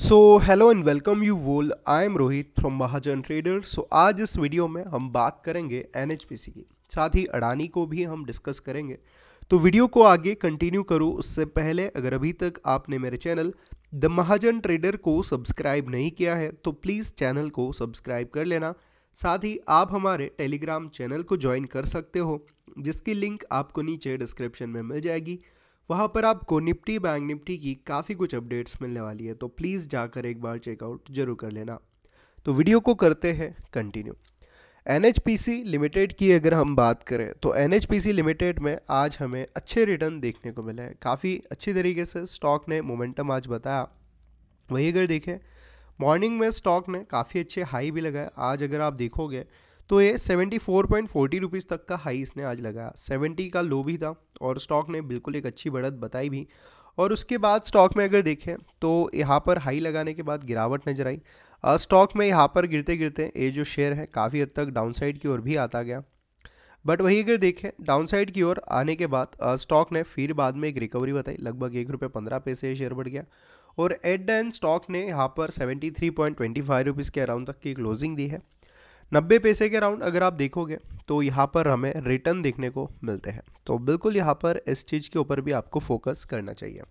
so hello and welcome you all I am Rohit from Mahajan trader so आज इस video में हम बात करेंगे एन की साथ ही अडानी को भी हम डिस्कस करेंगे तो वीडियो को आगे कंटिन्यू करो उससे पहले अगर अभी तक आपने मेरे चैनल द महाजन ट्रेडर को सब्सक्राइब नहीं किया है तो प्लीज़ चैनल को सब्सक्राइब कर लेना साथ ही आप हमारे टेलीग्राम चैनल को ज्वाइन कर सकते हो जिसकी लिंक आपको नीचे डिस्क्रिप्शन में मिल जाएगी वहाँ पर आपको निफ्टी बैंक निफ्टी की काफ़ी कुछ अपडेट्स मिलने वाली है तो प्लीज़ जाकर एक बार चेकआउट जरूर कर लेना तो वीडियो को करते हैं कंटिन्यू एन लिमिटेड की अगर हम बात करें तो एन लिमिटेड में आज हमें अच्छे रिटर्न देखने को मिले हैं काफ़ी अच्छी तरीके से स्टॉक ने मोमेंटम आज बताया वही अगर देखें मॉर्निंग में स्टॉक ने काफ़ी अच्छे हाई भी लगाए आज अगर आप देखोगे तो ये seventy four point forty rupees तक का हाई इसने आज लगाया सेवेंटी का लो भी था और स्टॉक ने बिल्कुल एक अच्छी बढ़त बताई भी और उसके बाद स्टॉक में अगर देखें तो यहाँ पर हाई लगाने के बाद गिरावट नजर आई स्टॉक में यहाँ पर गिरते गिरते ये जो शेयर है काफ़ी हद तक डाउनसाइड की ओर भी आता गया बट वही अगर देखें डाउनसाइड की ओर आने के बाद स्टॉक ने फिर बाद में एक रिकवरी बताई लगभग एक रुपये पंद्रह पैसे शेयर बढ़ गया और एट डैन एंड स्टॉक ने यहाँ पर seventy three point twenty five rupees के अराउंड तक की क्लोजिंग दी है नब्बे पैसे के अराउंड अगर आप देखोगे तो यहाँ पर हमें रिटर्न देखने को मिलते हैं तो बिल्कुल यहाँ पर इस चीज़ के ऊपर भी आपको फोकस करना चाहिए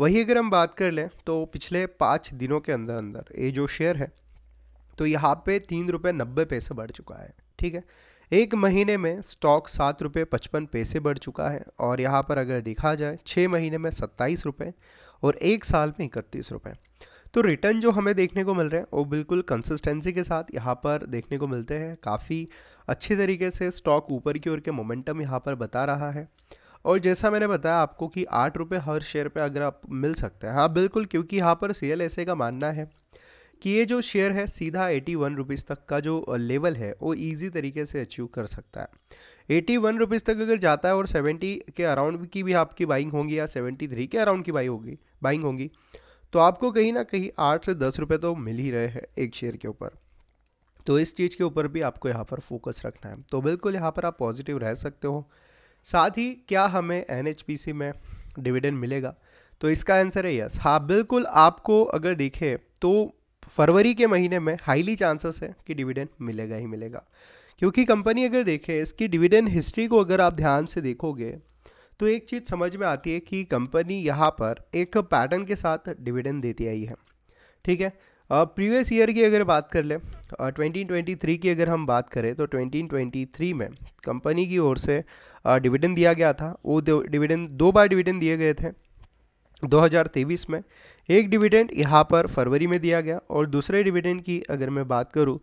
वही अगर हम बात कर लें तो पिछले पाँच दिनों के अंदर अंदर ये जो शेयर है तो यहाँ पे तीन रुपये नब्बे पैसे बढ़ चुका है ठीक है एक महीने में स्टॉक सात रुपये पचपन पैसे बढ़ चुका है और यहाँ पर अगर देखा जाए छः महीने में सत्ताईस रुपये और एक साल में इकतीस रुपये तो रिटर्न जो हमें देखने को मिल रहे हैं वो बिल्कुल कंसिस्टेंसी के साथ यहाँ पर देखने को मिलते हैं काफ़ी अच्छे तरीके से स्टॉक ऊपर की ओर के मोमेंटम यहाँ पर बता रहा है और जैसा मैंने बताया आपको कि आठ रुपये हर शेयर पे अगर आप मिल सकते हैं हाँ बिल्कुल क्योंकि यहाँ पर सी का मानना है कि ये जो शेयर है सीधा एटी वन रुपीज़ तक का जो लेवल है वो ईजी तरीके से अचीव कर सकता है एटी वन रुपीज़ तक अगर जाता है और सेवेंटी के अराउंड की भी आपकी बाइंग होगी या सेवेंटी थ्री के अराउंड की बाई होगी बाइंग होगी तो आपको कहीं ना कहीं आठ से दस रुपये तो मिल ही रहे हैं एक शेयर के ऊपर तो इस चीज़ के ऊपर भी आपको यहाँ पर फोकस रखना है तो बिल्कुल यहाँ पर आप पॉजिटिव रह सकते हो साथ ही क्या हमें एन में डिविडेंड मिलेगा तो इसका आंसर है यस हाँ बिल्कुल आपको अगर देखें तो फरवरी के महीने में हाईली चांसेस है कि डिविडेंड मिलेगा ही मिलेगा क्योंकि कंपनी अगर देखे इसकी डिविडेंड हिस्ट्री को अगर आप ध्यान से देखोगे तो एक चीज़ समझ में आती है कि कंपनी यहाँ पर एक पैटर्न के साथ डिविडेंड देती आई है ठीक है प्रीवियस ईयर की अगर बात कर ले ट्वेंटी ट्वेंटी थ्री की अगर हम बात करें तो 2023 ट्वेंटी थ्री में कंपनी की ओर से डिविडेंड दिया गया था वो डिविडेंड दो बार डिविडेंड दिए गए थे 2023 में एक डिविडेंड यहाँ पर फरवरी में दिया गया और दूसरे डिविडेंड की अगर मैं बात करूँ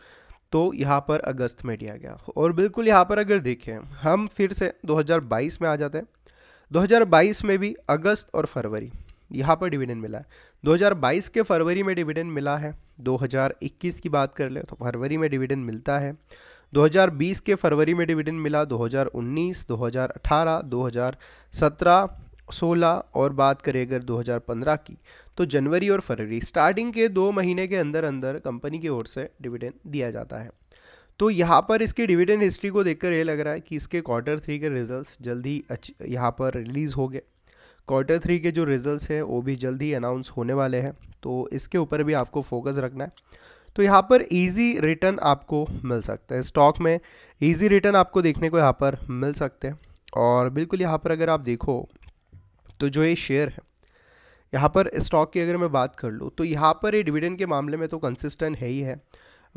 तो यहाँ पर अगस्त में दिया गया और बिल्कुल यहाँ पर अगर देखें हम फिर से 2022 में आ जाते हैं 2022 में भी अगस्त और फरवरी यहाँ पर डिविडेंड मिला है 2022 के फरवरी में डिविडेंड मिला है 2021 की बात कर ले तो फरवरी में डिविडेंड मिलता है 2020 के फरवरी में डिविडेंड मिला 2019, 2018, 2017, 16 और बात करें अगर 2015 की तो जनवरी और फरवरी स्टार्टिंग के दो महीने के अंदर अंदर कंपनी की ओर से डिविडेंड दिया जाता है तो यहाँ पर इसके डिविडेंड हिस्ट्री को देखकर ये लग रहा है कि इसके क्वार्टर थ्री के रिजल्ट्स जल्दी यहाँ पर रिलीज़ हो गए क्वार्टर थ्री के जो रिजल्ट्स हैं वो भी जल्द ही अनाउंस होने वाले हैं तो इसके ऊपर भी आपको फोकस रखना है तो यहाँ पर इजी रिटर्न आपको मिल सकता है स्टॉक में इजी रिटर्न आपको देखने को यहाँ पर मिल सकते हैं और बिल्कुल यहाँ पर अगर आप देखो तो जो ये शेयर है यहाँ पर स्टॉक की अगर मैं बात कर लूँ तो यहाँ पर ये डिविडेंड के मामले में तो कंसिस्टेंट है ही है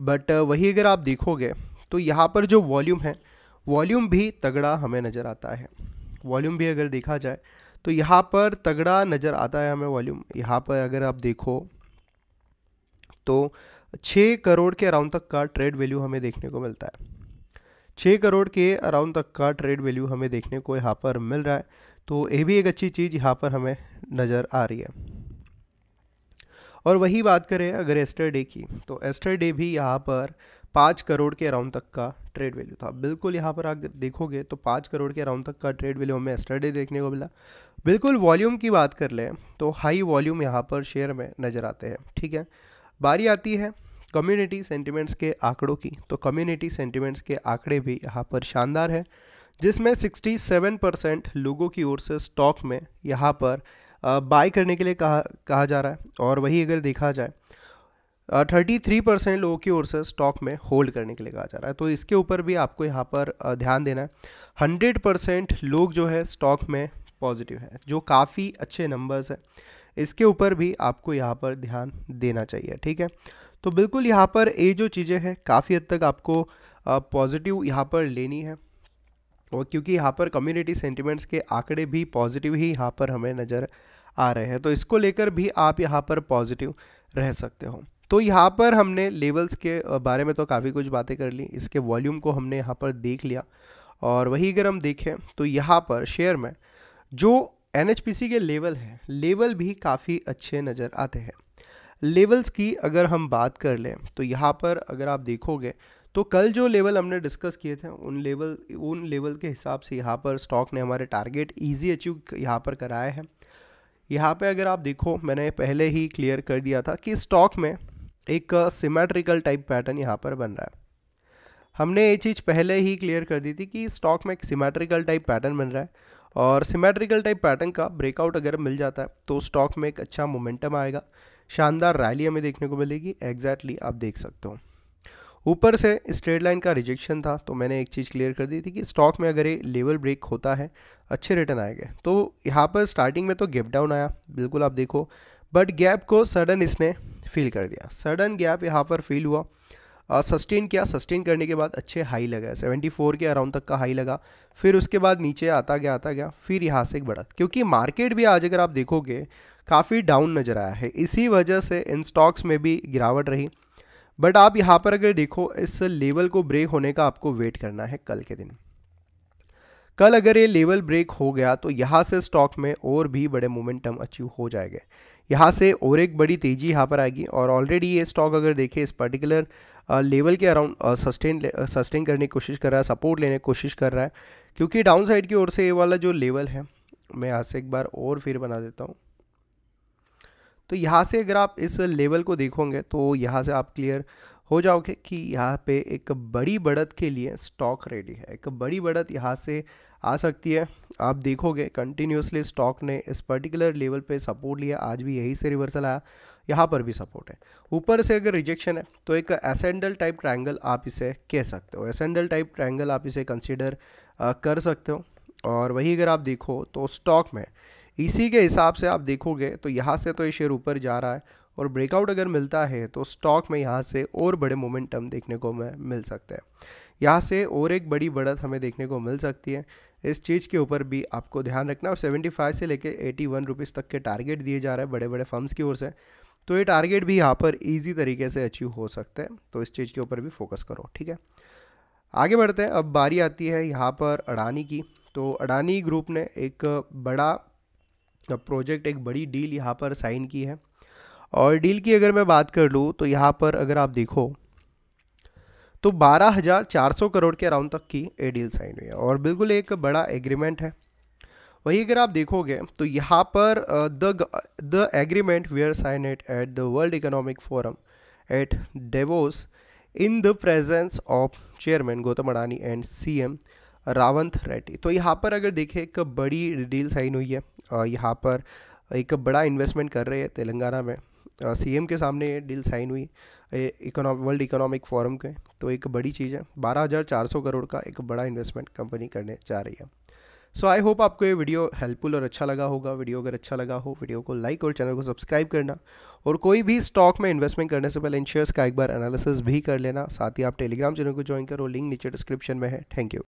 बट uh, वही अगर आप देखोगे तो यहाँ पर जो वॉल्यूम है वॉल्यूम भी तगड़ा हमें नज़र आता है वॉल्यूम भी अगर देखा जाए तो यहाँ पर तगड़ा नज़र आता है हमें वॉल्यूम यहाँ पर अगर आप देखो तो छः करोड़ के अराउंड तक का ट्रेड वैल्यू हमें देखने को मिलता है छः करोड़ के अराउंड तक का ट्रेड वैल्यू हमें देखने को यहाँ पर मिल रहा है तो ये भी एक अच्छी चीज़ यहाँ पर हमें नज़र आ रही है और वही बात करें अगर एस्टर डे की तो एस्टर डे भी यहाँ पर पाँच करोड़ के अराउंड तक का ट्रेड वैल्यू था बिल्कुल यहाँ पर आप देखोगे तो पाँच करोड़ के अराउंड तक का ट्रेड वैल्यू हमें एस्टरडे देखने को मिला बिल्कुल वॉल्यूम की बात कर लें तो हाई वॉल्यूम यहाँ पर शेयर में नज़र आते हैं ठीक है बारी आती है कम्युनिटी सेंटिमेंट्स के आंकड़ों की तो कम्युनिटी सेंटिमेंट्स के आंकड़े भी यहाँ पर शानदार है जिसमें 67 परसेंट लोगों की ओर से स्टॉक में यहाँ पर बाय करने के लिए कहा कहा जा रहा है और वही अगर देखा जाए थर्टी थ्री परसेंट लोगों की ओर से स्टॉक में होल्ड करने के लिए कहा जा रहा है तो इसके ऊपर भी आपको यहाँ पर ध्यान देना है हंड्रेड परसेंट लोग जो है स्टॉक में पॉजिटिव है जो काफ़ी अच्छे नंबर्स है इसके ऊपर भी आपको यहाँ पर ध्यान देना चाहिए ठीक है तो बिल्कुल यहाँ पर ये जो चीज़ें हैं काफ़ी हद तक आपको पॉजिटिव यहाँ पर लेनी है और क्योंकि यहाँ पर कम्युनिटी सेंटिमेंट्स के आंकड़े भी पॉजिटिव ही यहाँ पर हमें नज़र आ रहे हैं तो इसको लेकर भी आप यहाँ पर पॉजिटिव रह सकते हो तो यहाँ पर हमने लेवल्स के बारे में तो काफ़ी कुछ बातें कर ली इसके वॉल्यूम को हमने यहाँ पर देख लिया और वही अगर हम देखें तो यहाँ पर शेयर में जो एन के लेवल हैं लेवल भी काफ़ी अच्छे नज़र आते हैं लेवल्स की अगर हम बात कर लें तो यहाँ पर अगर आप देखोगे तो कल जो लेवल हमने डिस्कस किए थे उन लेवल उन लेवल के हिसाब से यहाँ पर स्टॉक ने हमारे टारगेट ईजी अचीव यहाँ पर कराया है यहाँ पे अगर आप देखो मैंने पहले ही क्लियर कर दिया था कि स्टॉक में एक सिमेट्रिकल टाइप पैटर्न यहाँ पर बन रहा है हमने ये चीज़ पहले ही क्लियर कर दी थी कि स्टॉक में एक सिमेट्रिकल टाइप पैटर्न बन रहा है और सिमेट्रिकल टाइप पैटर्न का ब्रेकआउट अगर मिल जाता है तो स्टॉक में एक अच्छा मोमेंटम आएगा शानदार रैली हमें देखने को मिलेगी एग्जैक्टली exactly आप देख सकते हो ऊपर से स्ट्रेट लाइन का रिजेक्शन था तो मैंने एक चीज़ क्लियर कर दी थी कि स्टॉक में अगर ये लेवल ब्रेक होता है अच्छे रिटर्न आएंगे तो यहाँ पर स्टार्टिंग में तो गैप डाउन आया बिल्कुल आप देखो बट गैप को सडन इसने फील कर दिया सडन गैप यहाँ पर फील हुआ सस्टेन किया सस्टेन करने के बाद अच्छे हाई लगा 74 के अराउंड तक का हाई लगा फिर उसके बाद नीचे आता गया आता गया फिर यहाँ से एक बढ़ा क्योंकि मार्केट भी आज अगर आप देखोगे काफ़ी डाउन नज़र आया है इसी वजह से इन स्टॉक्स में भी गिरावट रही बट आप यहाँ पर अगर देखो इस लेवल को ब्रेक होने का आपको वेट करना है कल के दिन कल अगर ये लेवल ब्रेक हो गया तो यहाँ से स्टॉक में और भी बड़े मोमेंटम अचीव हो जाएंगे यहाँ से और एक बड़ी तेज़ी यहाँ पर आएगी और ऑलरेडी ये स्टॉक अगर देखें इस पर्टिकुलर लेवल के अराउंड सस्टेन सस्टेन करने की कोशिश कर रहा है सपोर्ट लेने की कोशिश कर रहा है क्योंकि डाउन साइड की ओर से ये वाला जो लेवल है मैं यहाँ से एक बार और फिर बना देता हूँ तो यहाँ से अगर आप इस लेवल को देखोगे तो यहाँ से आप क्लियर हो जाओगे कि यहाँ पे एक बड़ी बढ़त के लिए स्टॉक रेडी है एक बड़ी बढ़त यहाँ से आ सकती है आप देखोगे कंटिन्यूसली स्टॉक ने इस पर्टिकुलर लेवल पे सपोर्ट लिया आज भी यही से रिवर्सल आया यहाँ पर भी सपोर्ट है ऊपर से अगर रिजेक्शन है तो एक एसेंडल टाइप ट्रायंगल आप इसे कह सकते हो एसेंडल टाइप ट्रायंगल आप इसे कंसिडर कर सकते हो और वही अगर आप देखो तो स्टॉक में इसी के हिसाब से आप देखोगे तो यहाँ से तो ये शेयर ऊपर जा रहा है और ब्रेकआउट अगर मिलता है तो स्टॉक में यहाँ से और बड़े मोमेंटम देखने को हमें मिल सकते हैं यहाँ से और एक बड़ी बढ़त हमें देखने को मिल सकती है इस चीज़ के ऊपर भी आपको ध्यान रखना और 75 से लेके 81 वन तक के टारगेट दिए जा रहे हैं बड़े बड़े फर्म्स की ओर से तो ये टारगेट भी यहाँ पर ईजी तरीके से अचीव हो सकते हैं तो इस चीज़ के ऊपर भी फोकस करो ठीक है आगे बढ़ते हैं अब बारी आती है यहाँ पर अडानी की तो अडानी ग्रुप ने एक बड़ा प्रोजेक्ट एक बड़ी डील यहाँ पर साइन की है और डील की अगर मैं बात कर लूँ तो यहाँ पर अगर आप देखो तो 12,400 करोड़ के अराउंड तक की ए डील साइन हुई है और बिल्कुल एक बड़ा एग्रीमेंट है वही अगर आप देखोगे तो यहाँ पर the the agreement were sign it at the world economic forum at Davos in the presence of chairman Gautam Adani and C Revanth Reddy तो यहाँ पर अगर देखें एक बड़ी डील साइन हुई है यहाँ पर एक बड़ा इन्वेस्टमेंट कर रहे हैं तेलंगाना में सीएम के सामने डील साइन हुई वर्ल्ड इकोनॉमिक फोरम के तो एक बड़ी चीज़ है 12,400 करोड़ का एक बड़ा इन्वेस्टमेंट कंपनी करने जा रही है सो आई होप आपको ये वीडियो हेल्पफुल और अच्छा लगा होगा वीडियो अगर अच्छा लगा हो वीडियो को लाइक और चैनल को सब्सक्राइब करना और कोई भी स्टॉक में इन्वेस्टमेंट करने से पहले इन शेयर्स का एक बार एनालिसिस भी कर लेना साथ ही आप टेलीग्राम चैनल को ज्वाइन करो लिंक नीचे डिस्क्रिप्शन में है थैंक यू